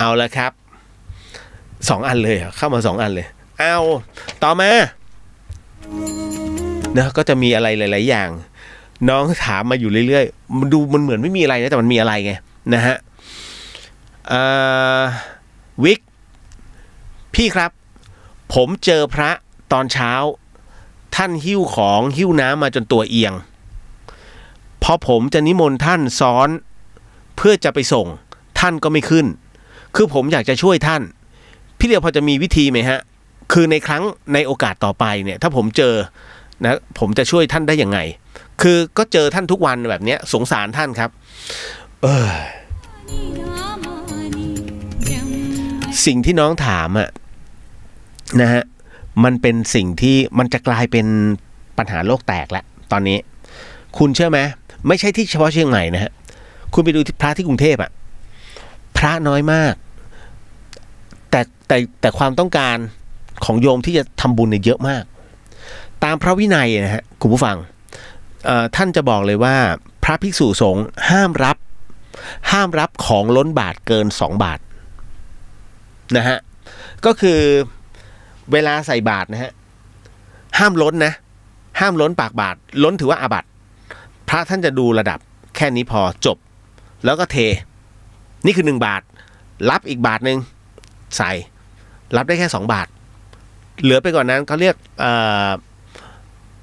เอาละครับสองอันเลยเข้ามาสองอันเลยเอา ต่อมาเนะก็จะมีอะไรหลายๆอย่าง น้องถามมาอยู่เรื่อยๆมันดูมันเหมือนไม่มีอะไรนะแต่มันมีอะไรไงนะฮะวิกพี่ครับ ผมเจอพระตอนเช้า ท่านหิ้วของหิ้วน้ำมาจนตัวเอียงพอผมจะนิมนต์ท่านซ้อนเพื่อจะไปส่งท่านก็ไม่ขึ้นคือผมอยากจะช่วยท่าน พี่เลียวพอจะมีวิธีไหมฮะคือในครั้งในโอกาสต่อไปเนี่ย ถ้าผมเจอ นะ ผมจะช่วยท่านได้ยังไง คือก็เจอท่านทุกวันแบบนี้สงสารท่านครับเออสิ่งที่น้องถามอะนะฮะมันเป็นสิ่งที่มันจะกลายเป็นปัญหาโลกแตกแล้วตอนนี้ คุณเชื่อไหมไม่ใช่ที่เฉพาะเชียงใหม่นะฮะ คุณไปดูพระที่กรุงเทพอ่ะพระน้อยมาก แต่แต่แต่ความต้องการของโยมที่จะทำบุญเนี่ยเยอะมาก ตามพระวินัยนะฮะคุณผู้ฟัง ท่านจะบอกเลยว่าพระภิกษุสงฆ์ห้ามรับ ห้ามรับของล้นบาทเกินสองบาทนะฮะ ก็คือเวลาใส่บาทนะฮะห้ามล้นนะห้ามล้นปากบาทล้นถือว่าอาบัติพระท่านจะดูระดับแค่นี้พอจบแล้วก็เทนี่คือ 1 บาทรับอีกบาทหนึ่งใส่ รับได้แค่ 2 บาท เหลือไปก่อนนั้นเขาเรียกเ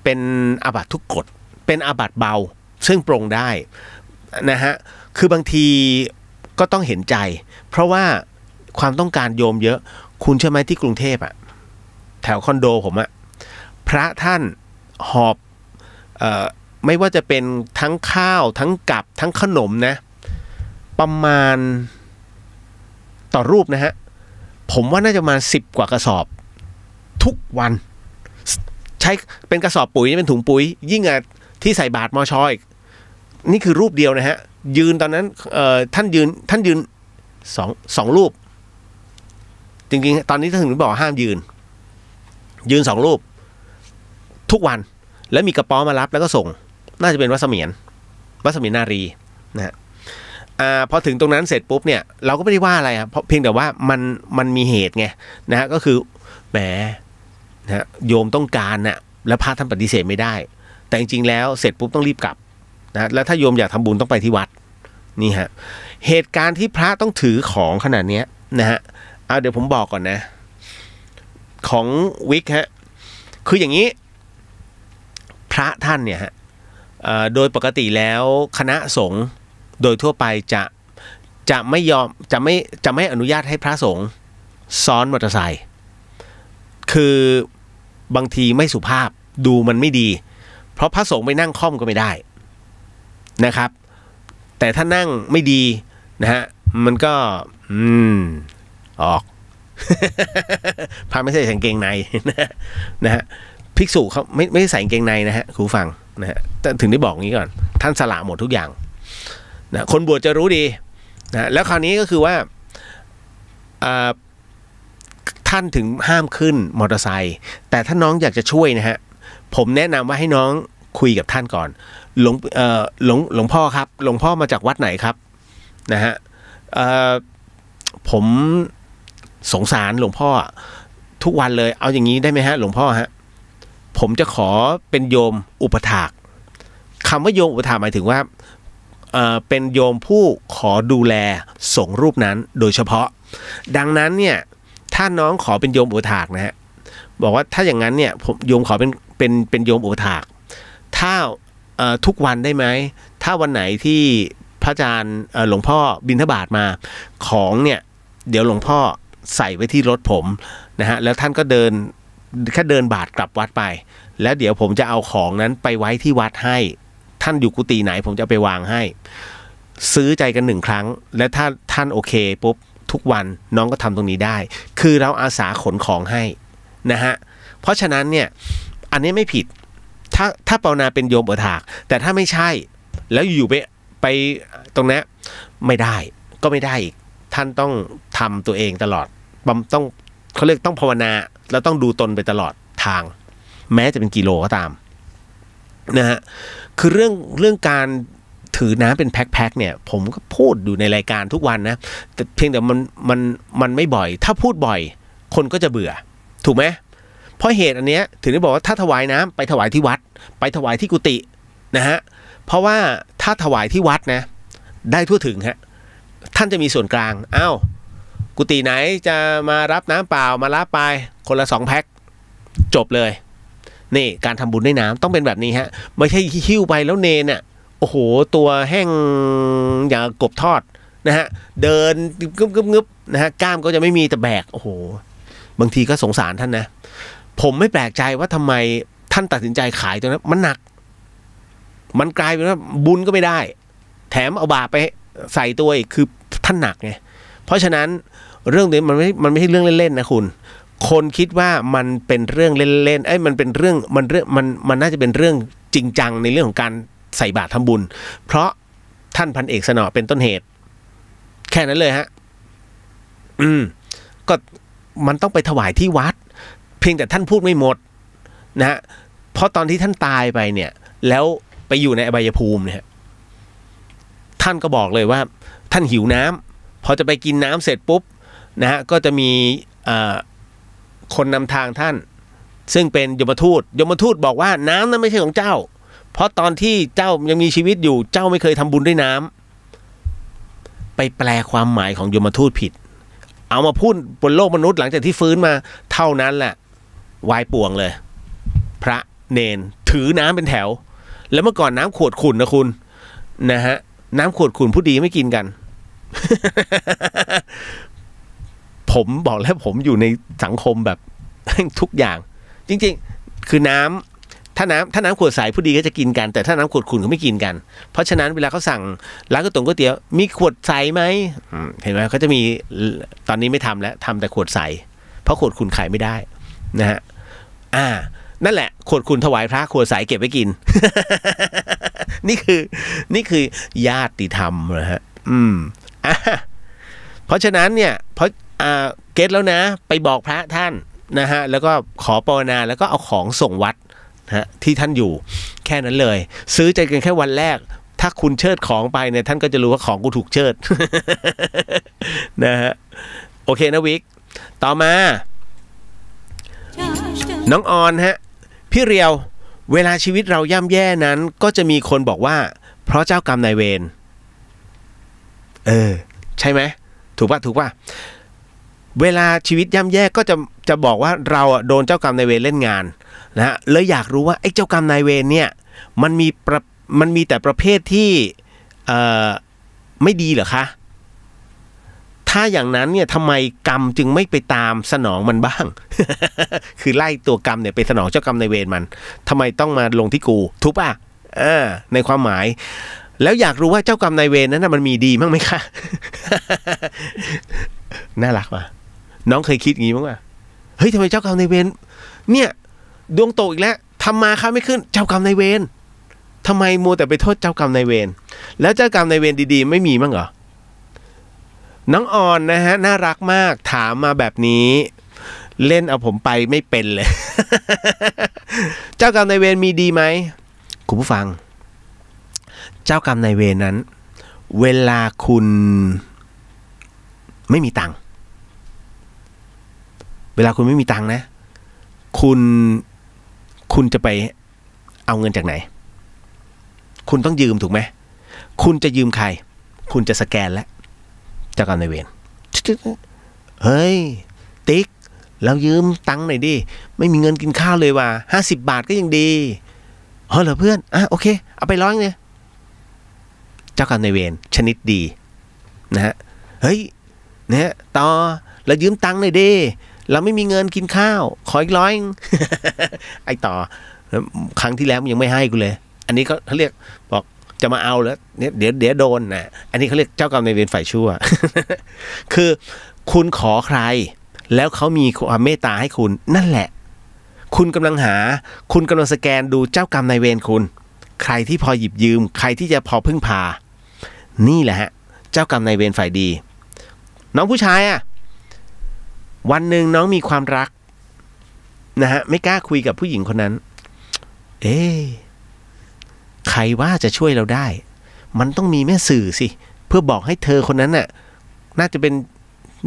เป็นอาบัตทุกกฎ เป็นอาบัตเบาซึ่งปรงได้นะฮะคือบางทีก็ต้องเห็นใจ เพราะว่าความต้องการโยมเยอะคุณเชื่อไหมที่กรุงเทพอะแถวคอนโดผมอะพระท่านหอบออไม่ว่าจะเป็นทั้งข้าวทั้งกับทั้งขนมนะประมาณต่อรูปนะฮะผมว่าน่าจะมาสิบกว่ากระสอบทุกวัน ใช้เป็นกระสอบปุ๋ยเป็นถุงปุ๋ยยิ่งอ่ะที่ใส่บาทมอชอยนี่คือรูปเดียวนะฮะยืนตอนนั้นท่านยืนท่านยืนสองสองรูป จริงๆ ตอนนี้ถึงบอกห้ามยืน ยืนสองรูป ทุกวันแล้วมีกระป๋อมารับแล้วก็ส่ง น่าจะเป็นวัสเมียน วัสเมียนนารีนะฮะอ่าพอถึงตรงนั้นเสร็จปุ๊บเนี่ยเราก็ไม่ได้ว่าอะไรครับเพราะเพียงแต่ว่ามันมันมีเหตุไงนะฮะก็คือแหมนะโยมต้องการนะ่ะแล้วพระท่านปฏิเสธไม่ได้ แต่จริงๆแล้วเสร็จปุ๊บต้องรีบกลับนะแล้วถ้าโยมอยากทำบุญต้องไปที่วัดนี่ฮะเหตุการณ์ที่พระต้องถือของขนาดเนี้ยนะฮะเอาเดี๋ยวผมบอกก่อนนะของวิกฮะคืออย่างนี้ พระท่านเนี่ยฮะโดยปกติแล้วคณะสงฆ์โดยทั่วไปจะจะไม่ยอมจะไม่จะไม่อนุญาตให้พระสงฆ์ซ้อนมอเตอร์ไซค์คือบางทีไม่สุภาพดูมันไม่ดี เพราะพระสงฆ์ไปนั่งค่อมก็ไม่ได้นะครับ แต่ถ้านั่งไม่ดีนะฮะมันก็ อืมออก พระไม่ใส่ใส่เกงในนะฮะภิกษุเขาไม่ไม่ใส่เกงในนะฮะครูฟังนะฮะแต่ถึงได้บอกงี้ก่อน ท่านสละหมดทุกอย่างนะคนบวชจะรู้ดีนะแล้วคราวนี้ก็คือว่าท่านถึงห้ามขึ้นมอเตอร์ไซค์แต่ถ้าน้องอยากจะช่วยนะฮะผมแนะนำว่าให้น้องคุยกับท่านก่อน หลวงหลวงหลวงพ่อครับหลวงพ่อมาจากวัดไหนครับนะฮะผมสงสารหลวงพ่อทุกวันเลยเอาอย่างนี้ได้ไหมฮะหลวงพ่อฮะผมจะขอเป็นโยมอุปถากคำว่าโยมอุปถากหมายถึงว่าเป็นโยมผู้ขอดูแลสงรูปนั้นโดยเฉพาะ ดังนั้นเนี่ยถ้าน้องขอเป็นโยมอุปถากนะฮะบอกว่าถ้าอย่างนั้นเนี่ยผมโยมขอเป็นเป็นเป็นโยมอุปถาก ถ้าทุกวันได้ไหมถ้าวันไหนที่พระอาจารย์หลวงพ่อบินทบาทมา ของเนี่ยเดี๋ยวหลวงพ่อใส่ไว้ที่รถผมนะฮะแล้วท่านก็เดินแค่เดินบาทกลับวัดไป แล้วเดี๋ยวผมจะเอาของนั้นไปไว้ที่วัดให้ท่านอยู่กุฏิไหนผมจะไปวางให้ ซื้อใจกันหนึ่งครั้ง และถ้าท่านโอเคปุ๊บทุกวันน้องก็ทำตรงนี้ได้ คือเราอาสาขนของให้นะฮะเพราะฉะนั้นเนี่ยอันนี้ไม่ผิดถ้าถ้าเปานาเป็นโยมอุทาก แต่ถ้าไม่ใช่แล้วอยู่ไปไปตรงนี้ไม่ได้ก็ไม่ได้อีก ท่านต้องทำตัวเองตลอดบำต้องเขาเรียกต้องภาวนาแล้วต้องดูตนไปตลอดทาง แม้จะเป็นกิโลก็ตามนะฮะคือเรื่องเรื่องการถือน้ำเป็นแพ็คๆเนี่ยผมก็พูดอยู่ในรายการทุกวันนะแต่เพียงแต่มันมันมันไม่บ่อยถ้าพูดบ่อย คนก็จะเบื่อถูกไหมเพราะเหตุอันเนี้ยถึงได้บอกว่าถ้าถวายน้ำไปถวายที่วัด ไปถวายที่กุฏินะฮะเพราะว่าถ้าถวายที่วัดนะได้ทั่วถึงฮะท่านจะมีส่วนกลางอา้าวกุฏิไหนจะมารับน้ำเปล่ามารับไป คนละสองแพ็คจบเลยนี่การทำบุญด้วยน้ำต้องเป็นแบบนี้ฮะไม่ใช่หิ้วไปแล้วเนเนอ่ะโอ้โห ตัวแห้งอย่างกบทอดนะฮะเดินกึบงึบบนะฮะกล้ามก็จะไม่มีแต่แบกโอ้โหบางทีก็สงสารท่านนะ ผมไม่แปลกใจว่าทำไมท่านตัดสินใจขายตัวนั้นมันหนัก มันกลายเป็นว่าบุญก็ไม่ได้ แถมเอาบาปไปใส่ตัวอีกคือท่านหนักไงเพราะฉะนั้นเรื่องนี้มันไม่มันไม่ใช่เรื่องเล่นๆนะคุณคนคิดว่ามันเป็นเรื่องเล่นๆ เอ้ย มันเป็นเรื่องมันเรื่องมันมันน่าจะเป็นเรื่องจริงจังในเรื่องของการใส่บาตรทำบุญ เพราะท่านพันเอกสนอเป็นต้นเหตุ แค่นั้นเลยฮะอืม ก็มันต้องไปถวายที่วัด เพียงแต่ท่านพูดไม่หมด นะฮะเพราะตอนที่ท่านตายไปเนี่ย แล้วไปอยู่ในอบายภูมิเนี่ยท่านก็บอกเลยว่า ท่านหิวน้ำ พอจะไปกินน้ำเสร็จปุ๊บ นะฮะก็จะมีอ่าคนนำทางท่านซึ่งเป็นยมทูต ยมทูตบอกว่าน้ำนั้นไม่ใช่ของเจ้า เพราะตอนที่เจ้ายังมีชีวิตอยู่เจ้าไม่เคยทำบุญด้วยน้ำ ไปแปลความหมายของยมทูตผิด เอามาพูดบนโลกมนุษย์ หลังจากที่ฟื้นมา เท่านั้นแหละวายป่วงเลย พระเนน ถือน้ำเป็นแถว แล้วเมื่อก่อนน้ำขวดขุ่นนะคุณ นะฮะ น้ำขวดขุ่นผู้ดีไม่กินกันผมบอกแล้วผมอยู่ในสังคมแบบทุกอย่าง จริงๆ คือน้ำ ถ้าน้ำถ้าน้ำขวดใสผู้ดีก็จะกินกันแต่ถ้าน้ำขวดขุ่นก็ไม่กินกัน เพราะฉะนั้นเวลาเขาสั่ง ร้านก๋วยเตี๋ยว มีขวดใสไหมเห็นไหมเขาจะมีตอนนี้ไม่ทำแล้วทำแต่ขวดใส เพราะขวดขุ่นขายไม่ได้ นะฮะอ่า นั่นแหละ ขวดขุ่นถวายพระขวดใสเก็บไว้กิน นี่คือนี่คือญาติธรรมนะฮะอืมอ่ะเพราะฉะนั้นเนี่ยเพราะอเกตแล้วนะไปบอกพระท่านนะฮะแล้วก็ขอปรนาแล้วก็เอาของส่งวัดนะที่ท่านอยู่ แค่นั้นเลย ซื้อใจกันแค่วันแรก ถ้าคุณเชิดของไปเนี่ยท่านก็จะรู้ว่าของกูถูกเชิดนะฮะโอเคนะวิกต่อมา น้องออนฮะพี่เรียว เวลาชีวิตเราย่ำแย่นั้น ก็จะมีคนบอกว่า เพราะเจ้ากรรมนายเวรเออใช่ไหมถูกปะถูกปะเวลาชีวิตย่ำแย่ก็จะจะบอกว่า เราโดนเจ้ากรรมนายเวรเล่นงาน นะฮะเลยอยากรู้ว่าไอ้เจ้ากรรมนายเวรเนี่ย มันมีมันมีแต่ประเภทที่ไม่ดีเหรอคะถ้าอย่างนั้น เนี่ยทำไมกรรมจึงไม่ไปตามสนองมันบ้าง คือไล่ตัวกรรมเนี่ยไปสนองเจ้ากรรมในเวรมัน ทำไมต้องมาลงที่กูทุบอ่ะในความหมาย แล้วอยากรู้ว่าเจ้ากรรมนายเวรนั้นมันมีดีมั้งไหมคะน่ารักว่ะน้องเคยคิดอย่างนี้บ้างป่ะเฮ้ยทำไมเจ้ากรรมนายเวรเนี่ย ดวงตกอีกแล้วทำมาค้าไม่ขึ้น เจ้ากรรมนายเวรทำไมมัวแต่ไปโทษเจ้ากรรมนายเวร แล้วเจ้ากรรมนายเวรดี ๆ ไม่มีมั้งเหรอ น้องอ่อนนะฮะ น่ารักมาก ถามมาแบบนี้ เล่นเอาผมไปไม่เป็นเลย เจ้ากรรมนายเวรมีดีไหมคุณผู้ฟัง เจ้ากรรมนายเวรนั้น เวลาคุณไม่มีตังค์เวลาคุณไม่มีตังค์นะ คุณ คุณจะไปเอาเงินจากไหน คุณต้องยืมถูกไหม คุณจะยืมใคร คุณจะสแกนแล้วเจ้ากรรมนายเวร เฮ้ย ติ๊ก เรายืมตังค์หน่อยดิไม่มีเงินกินข้าวเลยว่ะห้าสิบบาทก็ยังดี เฮ้ยเหรอเพื่อน อ่ะโอเค เอาไปร้อยเนี่ยเจ้ากรรมนายเวร ชนิดดี นะฮะ เฮ้ยเนี่ยต่อเรายืมตังค์หน่อยดิเราไม่มีเงินกินข้าว ขออีกร้อยไอ้ต่อครั้งที่แล้วยังไม่ให้กูเลย อันนี้เขาเรียก บอกจะมาเอาแล้วเนี่ยเดี๋ยวเดี๋ยวโดนนะอันนี้เขาเรียกเจ้ากรรมนายเวรฝ่ายชั่ว คือคุณขอใคร แล้วเขามีความเมตตาให้คุณ นั่นแหละ คุณกำลังหา คุณกำลังสแกนดูเจ้ากรรมนายเวรคุณ ใครที่พอหยิบยืม ใครที่จะพอพึ่งพา นี่แหละฮะ เจ้ากรรมนายเวรฝ่ายดี น้องผู้ชายอะ่ะวันหนึ่งน้องมีความรัก นะฮะ ไม่กล้าคุยกับผู้หญิงคนนั้น เอ๊ใครว่าจะช่วยเราได้ มันต้องมีแม่สื่อสิ เพื่อบอกให้เธอคนนั้นน่ะ น่าจะเป็น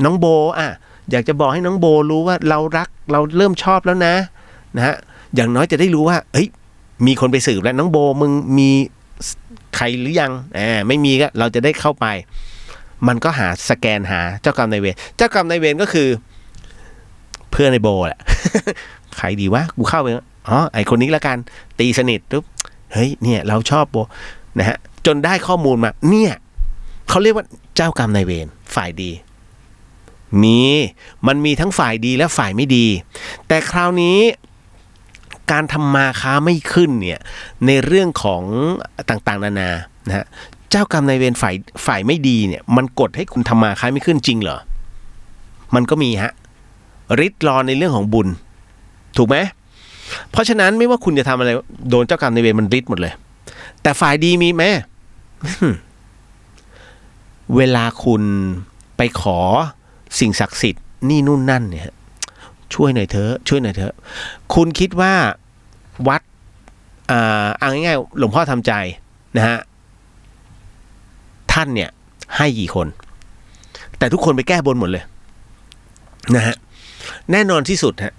น้องโบ อ่ะ อยากจะบอกให้น้องโบรู้ว่า เรารักเราเริ่มชอบแล้วนะ นะฮะอย่างน้อยจะได้รู้ว่า เอ้ย มีคนไปสืบแล้วน้องโบมึงมีใครหรือยังอ่าไม่มีก็เราจะได้เข้าไป มันก็หาสแกนหาเจ้ากรรมนายเวรเจ้ากรรมนายเวรก็คือพื่อนในโบแหละใครดีวะ กูเข้าไปอ๋อ ไอคนนี้ละกัน ตีสนิทปุ๊บ เฮ้ย เนี่ย เราชอบโบนะฮะ จนได้ข้อมูลมา เนี่ย เขาเรียกว่าเจ้ากรรมนายเวรฝ่ายดี มี มันมีทั้งฝ่ายดีและฝ่ายไม่ดี แต่คราวนี้ การทำมาค้าไม่ขึ้นเนี่ย ในเรื่องของต่างๆนานา นะฮะ เจ้ากรรมนายเวรฝ่ายฝ่ายไม่ดีเนี่ย มันกดให้คุณทำมาค้าไม่ขึ้นจริงเหรอ มันก็มีฮะริดรอนในเรื่องของบุญ ถูกไหม เพราะฉะนั้นไม่ว่าคุณจะทำอะไร โดนเจ้ากรรมในเวรมันริดหมดเลย แต่ฝ่ายดีมีไหม เวลาคุณไปขอสิ่งศักดิ์สิทธิ์นี่นู่นนั่นเนี่ยช่วยหน่อยเถอะช่วยหน่อยเถอะคุณคิดว่าวัดอ่าเอาง่ายๆหลวงพ่อทำใจ นะฮะ ท่านเนี่ย ให้กี่คน แต่ทุกคนไปแก้บนหมดเลย นะฮะแน่นอนที่สุดฮะ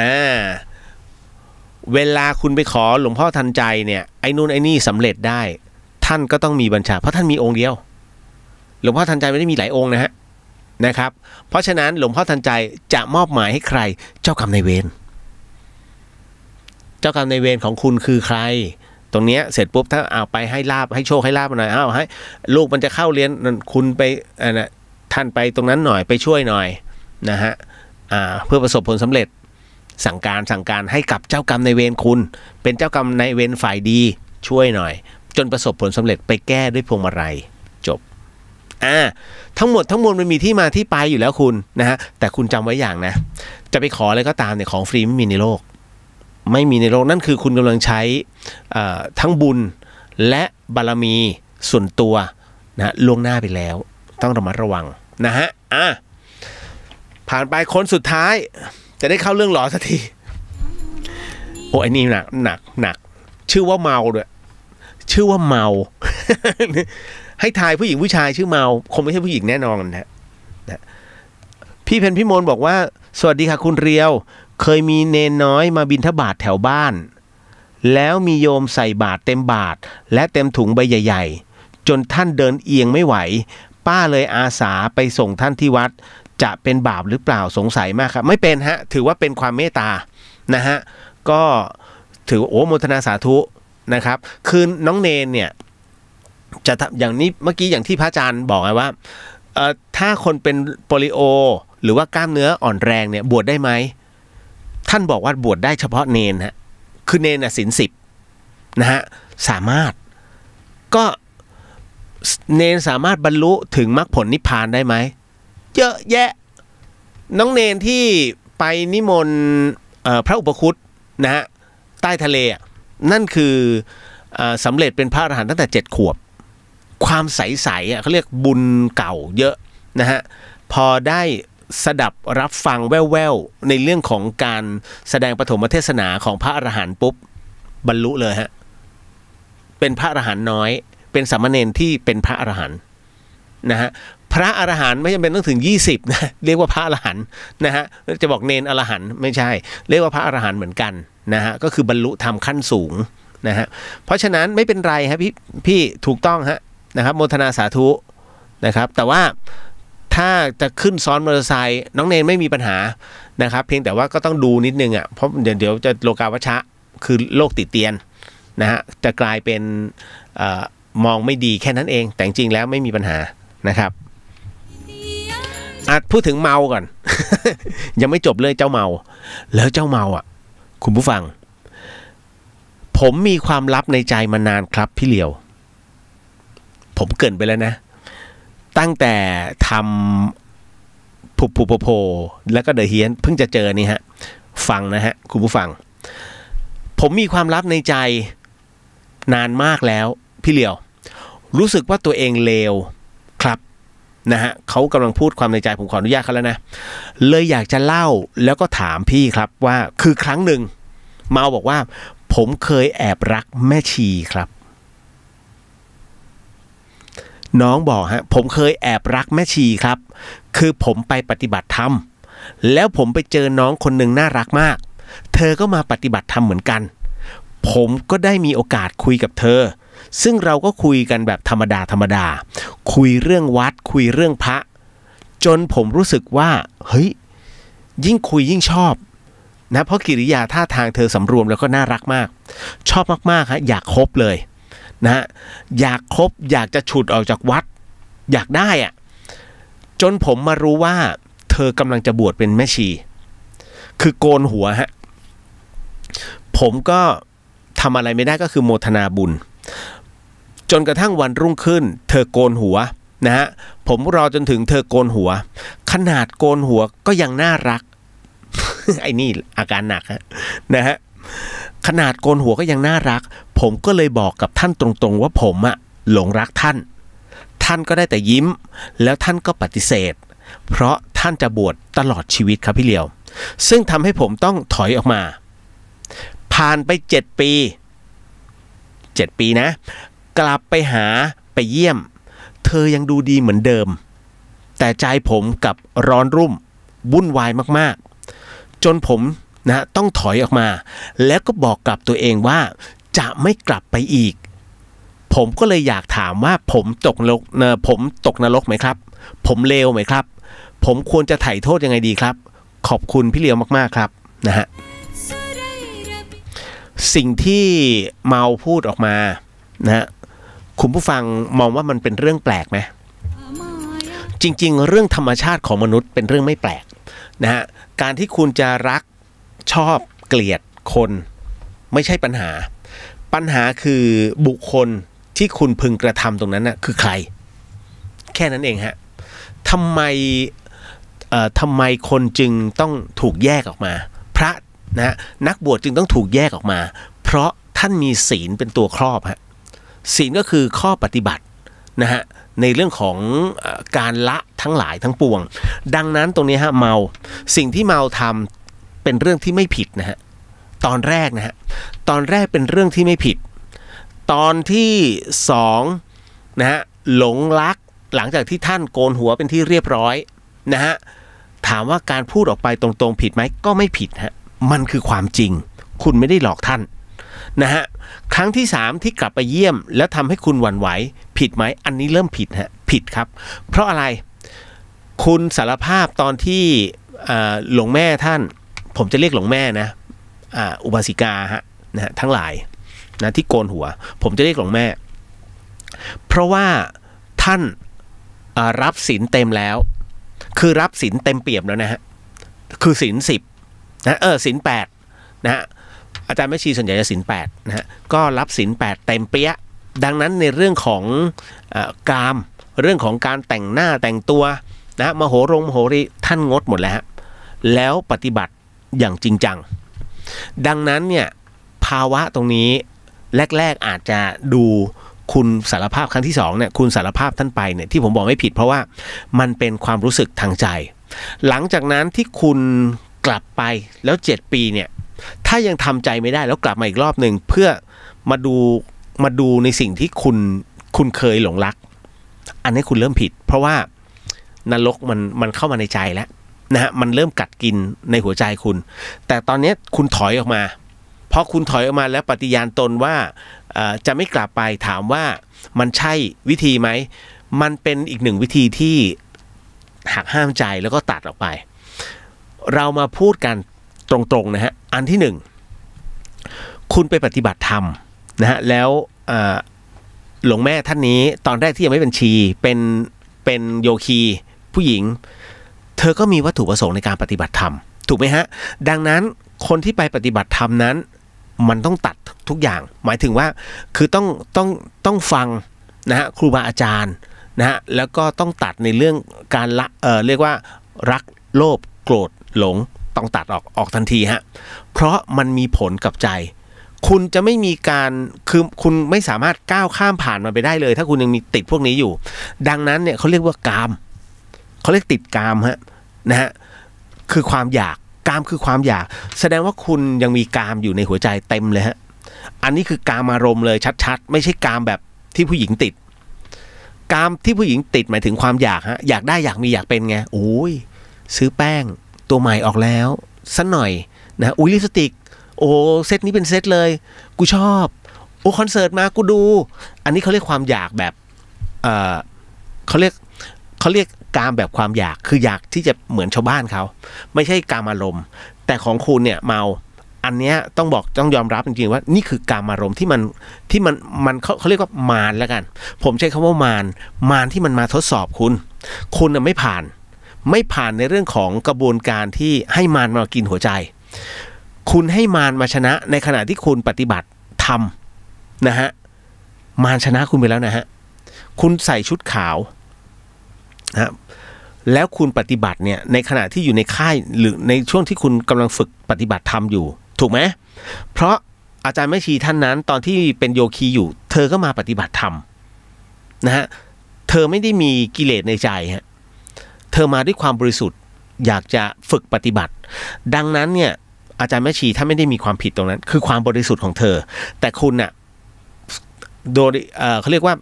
อ่า เวลาคุณไปขอ หลวงพ่อทันใจ เนี่ยไอ้นู่นไอ้นี่สำเร็จได้ ท่านก็ต้องมีบัญชา เพราะท่านมีองค์เดียว หลวงพ่อทันใจไม่ได้มีหลายองค์นะฮะนะครับ เพราะฉะนั้นหลวงพ่อทันใจจะมอบหมายให้ใคร เจ้ากรรมนายเวรเจ้ากรรมนายเวรของคุณคือใคร ตรงเนี้ย เสร็จปุ๊บถ้าเอาไปให้ลาบให้โชคให้ลาบหน่อยเอาให้ลูกมันจะเข้าเรียนคุณไปอ่ะนะท่านไปตรงนั้นหน่อยไปช่วยหน่อย นะฮะเพื่อประสบผลสำเร็จ สั่งการสั่งการให้กับเจ้ากรรมในเวรคุณ เป็นเจ้ากรรมในเวรฝ่ายดีช่วยหน่อย จนประสบผลสำเร็จไปแก้ด้วยพวงมาลัยจบอ่าทั้งหมดทั้งมวลมันมีที่มาที่ไปอยู่แล้วคุณนะฮะแต่คุณจำไว้อย่างนะ จะไปขออะไรก็ตามเนี่ยของฟรีไม่มีในโลก ไม่มีในโลก นั่นคือคุณกำลังใช้ทั้งบุญและบารมีส่วนตัวนะล่วงหน้าไปแล้ว ต้องระมัดระวังนะฮะอ่ะผ่านไปคนสุดท้าย จะได้เข้าเรื่องหลอสักทีโอ้ไอ้นี่หนักหนักหนัก ชื่อว่าเมาด้วย ชื่อว่าเมา ให้ทายผู้หญิงผู้ชายชื่อเมา คงไม่ใช่ผู้หญิงแน่นอนนะนะพี่เพนพี่มนบอกว่า สวัสดีค่ะคุณเรียว เคยมีเนนน้อยมาบินทบาทแถวบ้าน แล้วมีโยมใส่บาทเต็มบาท และเต็มถุงใบใหญ่ๆ จนท่านเดินเอียงไม่ไหว ป้าเลยอาสาไปส่งท่านที่วัดจะเป็นบาปหรือเปล่าสงสัยมากครับไม่เป็นฮะถือว่าเป็นความเมตตานะฮะก็ถือโอ้โมทนาสาธุนะครับคือน้องเนนเนี่ยจะอย่างนี้เมื่อกี้อย่างที่พระอาจารย์บอกไงว่าถ้าคนเป็นโปลิโอหรือว่ากล้ามเนื้ออ่อนแรงเนี่ยบวชได้ไหมท่านบอกว่าบวชได้เฉพาะเนนฮะคือเนนน่ะศีลสิบนะฮะสามารถก็เนนสามารถบรรลุถึงมรรคผลนิพพานได้ไหมเยอะแยะน้องเนนที่ไปนิมนต์พระอุปคุตนะฮะใต้ทะเลนั่นคือสำเร็จเป็นพระอรหันต์ตั้งแต่เจ็ดขวบ ความใสๆเขาเรียกบุญเก่าเยอะนะฮะพอได้สดับรับฟังแว่วๆ ในเรื่องของการแสดงปฐมเทศนาของพระอรหันต์ปุ๊บบรรลุเลยฮะเป็นพระอรหันต์น้อย เป็นสามเณรที่เป็นพระอรหันต์นะฮะพระอรหันต์ไม่จำเป็นต้องถึง 20นะเรียกว่าพระอรหันต์นะฮะจะบอกเนนอรหันต์ไม่ใช่ เรียกว่าพระอรหันต์เหมือนกันนะฮะก็คือบรรลุธรรมขั้นสูงนะฮะเพราะฉะนั้นไม่เป็นไรครับพี่พี่ถูกต้องฮะนะครับโมทนาสาธุนะครับ แต่ว่าถ้าจะขึ้นซ้อนมอเตอร์ไซค์น้องเนนไม่มีปัญหานะครับเพียงแต่ว่าก็ต้องดูนิดนึงอ่ะเพราะเดี๋ยวเดี๋ยวจะโลกาวัชชะ คือโรคติดเตียนนะฮะจะกลายเป็นอมองไม่ดีแค่นั้นเอง แต่จริงแล้วไม่มีปัญหานะครับอะพูดถึงเมาก่อน ยังไม่จบเรื่องเจ้าเมา แล้วเจ้าเมาอ่ะคุณผู้ฟัง ผมมีความลับในใจมานานครับ พี่เลียว ผมเกินไปแล้วนะ ตั้งแต่ทำผุบผุบโพแล้วก็เดอเฮียนเพิ่งจะเจอนี่ฮะฟังนะฮะคุณผู้ฟัง ผมมีความลับในใจนานมากแล้ว พี่เลียว รู้สึกว่าตัวเองเลวนะฮะเขากำลังพูดความในใจผมขออนุญาตเขาแล้วนะเลยอยากจะเล่าแล้วก็ถามพี่ครับว่าคือครั้งหนึ่งเมาบอกว่า ผมเคยแอบรักแม่ชีครับ น้องบอกฮะผมเคยแอบรักแม่ชีครับ คือผมไปปฏิบัติธรรมแล้วผมไปเจอน้องคนหนึ่งน่ารักมาก เธอก็มาปฏิบัติธรรมเหมือนกันผมก็ได้มีโอกาสคุยกับเธอ ซึ่งเราก็คุยกันแบบธรรมดาธรรมดา คุยเรื่องวัดคุยเรื่องพระ จนผมรู้สึกว่าเฮ้ยยิ่งคุยยิ่งชอบนะเพราะกิริยาท่าทางเธอสำรวม แล้วก็น่ารักมาก ชอบมากๆฮะอยากคบเลย นะฮะอยากคบอยากจะฉุดออกจากวัด อยากได้อะจนผมมารู้ว่าเธอกำลังจะบวชเป็นแม่ชี คือโกนหัวฮะผมก็ทำอะไรไม่ได้ก็คือโมทนาบุญ จนกระทั่งวันรุ่งขึ้นเธอโกนหัวนะฮะผมรอจนถึงเธอโกนหัว ขนาดโกนหัวก็ยังน่ารัก ไอ้นี่อาการหนักนะฮะขนาดโกนหัวก็ยังน่ารัก ผมก็เลยบอกกับท่านตรงๆว่าผมอะหลงรักท่าน ท่านก็ได้แต่ยิ้ม แล้วท่านก็ปฏิเสธ เพราะท่านจะบวชตลอดชีวิตครับพี่เลียว ซึ่งทำให้ผมต้องถอยออกมาผ่านไป 7 ปี 7 ปีนะ กลับไปหาไปเยี่ยม เธอยังดูดีเหมือนเดิม แต่ใจผมกับร้อนรุ่มวุ่นวายมาก ๆ จนผมนะต้องถอยออกมา แล้วก็บอกกับตัวเองว่า จะไม่กลับไปอีก ผมก็เลยอยากถามว่าผมตกนรกผมตกนรกไหมครับ ผมเลวไหมครับ ผมควรจะไถ่โทษยังไงดีครับ ขอบคุณพี่เลียวมาก ๆ ครับนะฮะสิ่งที่เมาพูดออกมานะ คุณผู้ฟังมองว่ามันเป็นเรื่องแปลกไหม จริงๆเรื่องธรรมชาติของมนุษย์เป็นเรื่องไม่แปลกนะฮะการที่คุณจะรักชอบเกลียดคนไม่ใช่ปัญหา ปัญหาคือบุคคลที่คุณพึงกระทำตรงนั้นนะ่ะคือใคร แค่นั้นเองฮะ ทำไมทำไมคนจึงต้องถูกแยกออกมาพระนะนักบวชจึงต้องถูกแยกออกมา เพราะท่านมีศีลเป็นตัวครอบฮะศีลก็คือข้อปฏิบัตินะฮะในเรื่องของการละทั้งหลายทั้งปวง ดังนั้นตรงนี้ฮะเมาสิ่งที่เมาทำเป็นเรื่องที่ไม่ผิดนะฮะตอนแรกนะฮะตอนแรกเป็นเรื่องที่ไม่ผิด ตอนที่2นะฮะหลงรักหลังจากที่ท่านโกนหัวเป็นที่เรียบร้อยนะฮะถามว่าการพูดออกไปตรงๆผิดไหมก็ไม่ผิดฮะมันคือความจริง คุณไม่ได้หลอกท่านนะฮะ ครั้งที่ 3 ที่กลับไปเยี่ยม แล้วทำให้คุณหวั่นไหวผิดไหม อันนี้เริ่มผิดฮะ ผิดครับ เพราะอะไร คุณสารภาพตอนที่หลวงแม่ท่าน ผมจะเรียกหลวงแม่นะอุบาสิกาฮะนะฮะ ทั้งหลายนะที่โกนหัว ผมจะเรียกหลวงแม่ เพราะว่าท่านรับศีลเต็มแล้ว คือรับศีลเต็มเปี่ยมแล้วนะฮะ คือศีลสิบนะเออสินแปดนะฮะอาจารย์แม่ชีส่วนใหญ่จะสินแปดนะฮะก็รับสินแปดเต็มเปี้ยดังนั้นในเรื่องของกาม เรื่องของการแต่งหน้าแต่งตัวนะมโหรงมโหรีท่านงดหมดแล้วแล้วปฏิบัติอย่างจริงจัง ดังนั้นเนี่ยภาวะตรงนี้แรก ๆอาจจะดูคุณสารภาพครั้งที่2เนี่ยคุณสารภาพท่านไปเนี่ยที่ผมบอกไม่ผิดเพราะว่ามันเป็นความรู้สึกทางใจ หลังจากนั้นที่คุณกลับไปแล้ว 7 ปีเนี่ยถ้ายังทำใจไม่ได้แล้วกลับมาอีกรอบหนึ่งเพื่อมาดูมาดูในสิ่งที่คุณคุณเคยหลงรัก อันนี้คุณเริ่มผิด เพราะว่านรกมันมันเข้ามาในใจแล้วนะฮะมันเริ่มกัดกินในหัวใจคุณ แต่ตอนนี้คุณถอยออกมาพราะคุณถอยออกมาแล้วปฏิญาณตนว่าจะไม่กลับไปถามว่ามันใช่วิธีไหมมันเป็นอีกหนึ่งวิธีที่หักห้ามใจแล้วก็ตัดออกไปเรามาพูดกันตรงๆนะฮะ อันที่หนึ่ง คุณไปปฏิบัติธรรมนะฮะแล้วหลวงแม่ท่านนี้ตอนแรกที่ยังไม่เป็นชีเป็นเป็นโยคีผู้หญิง เธอก็มีวัตถุประสงค์ในการปฏิบัติธรรม ถูกไหมฮะ ดังนั้นคนที่ไปปฏิบัติธรรมนั้น มันต้องตัดทุกอย่างหมายถึงว่าคือต้อง ต้องต้องฟัง นะฮะครูบาอาจารย์นะฮะแล้วก็ต้องตัดในเรื่องการละเออเรียกว่ารักโลภโกรธหลงต้องตัดออกออกทันทีฮะ เพราะมันมีผลกับใจ คุณจะไม่มีการคือคุณไม่สามารถก้าวข้ามผ่านมันไปได้เลย ถ้าคุณยังมีติดพวกนี้อยู่ ดังนั้นเนี่ยเขาเรียกว่ากามเขาเรียกติดกามฮะนะฮะคือความอยากกามคือความอยาก แสดงว่าคุณยังมีกามอยู่ในหัวใจเต็มเลยฮะอันนี้คือกามอารมณ์เลยชัดๆ ไม่ใช่กามแบบที่ผู้หญิงติด กามที่ผู้หญิงติดหมายถึงความอยากฮะอยากได้อยากมีอยากเป็นไงโอ้ยซื้อแป้งตัวใหม่ออกแล้วสักหน่อยนะอุ้ยลิปสติกโอ้เซตนี้เป็นเซตเลย กูชอบ โอ้คอนเสิร์ตมากูดู อันนี้เขาเรียกความอยากแบบเออเขาเรียกเขาเรียกการแบบความอยาก คืออยากที่จะเหมือนชาวบ้านเขาไม่ใช่การอารมณ์แต่ของคุณเนี่ยเมาอันเนี้ยต้องบอกต้องยอมรับจริงๆ ว่านี่คือการอารมณ์ที่มันที่มันมันเขาเขาเรียกว่ามารแล้วกัน ผมใช้คำว่ามารมารที่มันมาทดสอบคุณ คุณไม่ผ่านไม่ผ่านในเรื่องของกระบวนการที่ให้มารมากินหัวใจ คุณให้มารมาชนะ ในขณะที่คุณปฏิบัติทำนะฮะ มารชนะคุณไปแล้วนะฮะ คุณใส่ชุดขาวนะแล้วคุณปฏิบัติเนี่ยในขณะที่อยู่ในค่ายหรือในช่วงที่คุณกำลังฝึกปฏิบัติธรรมอยู่ ถูกไหมเพราะอาจารย์แม่ชีท่านนั้น ตอนที่เป็นโยคีอยู่ เธอก็มาปฏิบัติธรรมนะฮะ เธอไม่ได้มีกิเลสในใจฮะเธอมาด้วยความบริสุทธิ์อยากจะฝึกปฏิบัติ ดังนั้นเนี่ยอาจารย์แม่ชีถ้าไม่ได้มีความผิดตรงนั้น คือความบริสุทธิ์ของเธอ แต่คุณน่ะโดยเขาเรียกว่า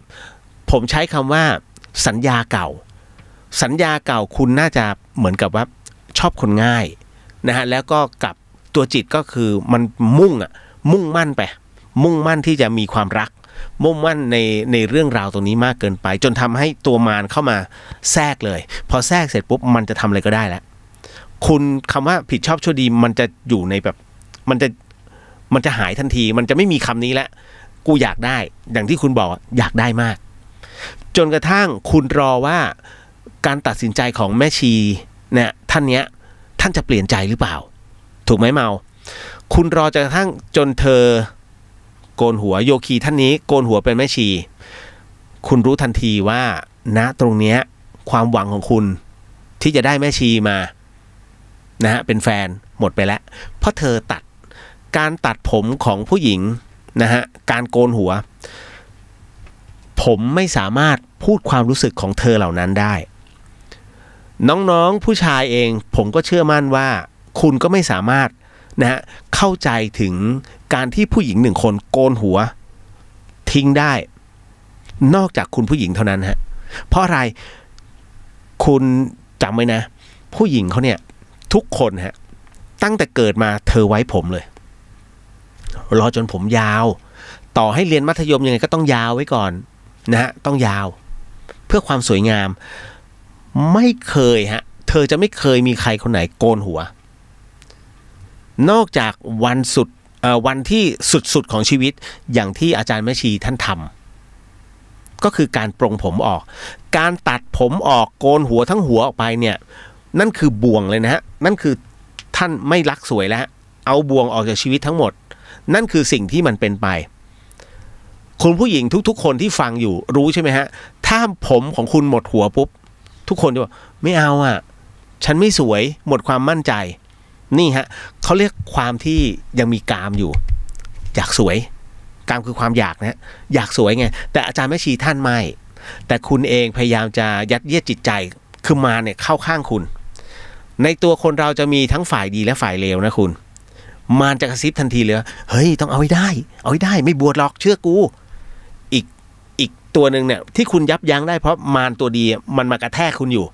ผมใช้คำว่าสัญญาเก่าสัญญาเก่าคุณน่าจะเหมือนกับว่าชอบคนง่ายนะฮะแล้วก็กับตัวจิตก็คือมันมุ่งอ่ะมุ่งมั่นไป มุ่งมั่นที่จะมีความรักมุ่งมั่นในในเรื่องราวตรงนี้มากเกินไป จนทำให้ตัวมารเข้ามาแทรกเลย พอแทรกเสร็จปุ๊บ มันจะทำอะไรก็ได้แล้ว คุณคำว่าผิดชอบชั่วดีมันจะอยู่ในแบบมันจะมันจะหายทันทีมันจะไม่มีคำนี้แล้วกูอยากได้ อย่างที่คุณบอกอยากได้มาก จนกระทั่งคุณรอว่าการตัดสินใจของแม่ชีเนี่ยท่านเนี้ยท่านจะเปลี่ยนใจหรือเปล่า ถูกไหมเมา คุณรอจนกระทั่งจนเธอโกนหัวโยคีท่านนี้โกนหัวเป็นแม่ชี คุณรู้ทันทีว่าณนะตรงเนี้ยความหวังของคุณ ที่จะได้แม่ชีมานะฮะเป็นแฟนหมดไปแล้วเพราะเธอตัดการตัดผมของผู้หญิงนะฮะการโกนหัว ผมไม่สามารถพูดความรู้สึกของเธอเหล่านั้นได้ น้องๆผู้ชายเองผมก็เชื่อมั่นว่าคุณก็ไม่สามารถนะฮะเข้าใจถึงการที่ผู้หญิงหนึ่งคนโกนหัว ทิ้งได้ นอกจากคุณผู้หญิงเท่านั้นฮะเพราะอะไร คุณจำไว้นะ ผู้หญิงเขาเนี่ยทุกคนฮะตั้งแต่เกิดมาเธอไว้ผมเลย รอจนผมยาว ต่อให้เรียนมัธยมยังไงก็ต้องยาวไว้ก่อนนะฮะต้องยาว เพื่อความสวยงาม ไม่เคยฮะเธอจะไม่เคยมีใครคนไหนโกนหัวนอกจากวันสุดวันที่สุดสุดของชีวิตอย่างที่อาจารย์แม่ชีท่านทำก็คือการปรงผมออก การตัดผมออก โกนหัวทั้งหัวออกไปเนี่ยนั่นคือบ่วงเลยนะฮะนั่นคือท่านไม่รักสวยแล้ว เอาบ่วงออกจากชีวิตทั้งหมด นั่นคือสิ่งที่มันเป็นไป คุณผู้หญิงทุกๆ คนที่ฟังอยู่รู้ใช่ไหมฮะถ้าผมของคุณหมดหัวปุ๊บทุกคนจะบอกไม่เอาอะ่ะฉันไม่สวยหมดความมั่นใจนี่ฮะเขาเรียกความที่ยังมีกามอยู่ อยากสวยกามคือความอยากนะอยากสวยไงแต่อาจารย์แม่ชีท่านไม่ แต่คุณเองพยายามจะยัดเยียดจิตใจคือมาเนี่ยเข้าข้างคุณ ในตัวคนเราจะมีทั้งฝ่ายดีและฝ่ายเลวนะคุณ มารจะกระซิบทันทีเลยเฮ้ยต้องเอาไว้ได้ เอาไว้ได้ ไม่บวชหรอกเชื่อกู อีกอีกตัวหนึ่งเนี่ยที่คุณยับยั้งได้เพราะมารตัวดีมันมากระแทกคุณอยู่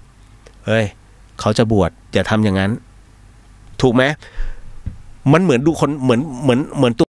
เฮ้ยเขาจะบวชอย่าทำอย่างนั้นถูกไหม มันเหมือนดูคนเหมือนเหมือนเหมือนตัว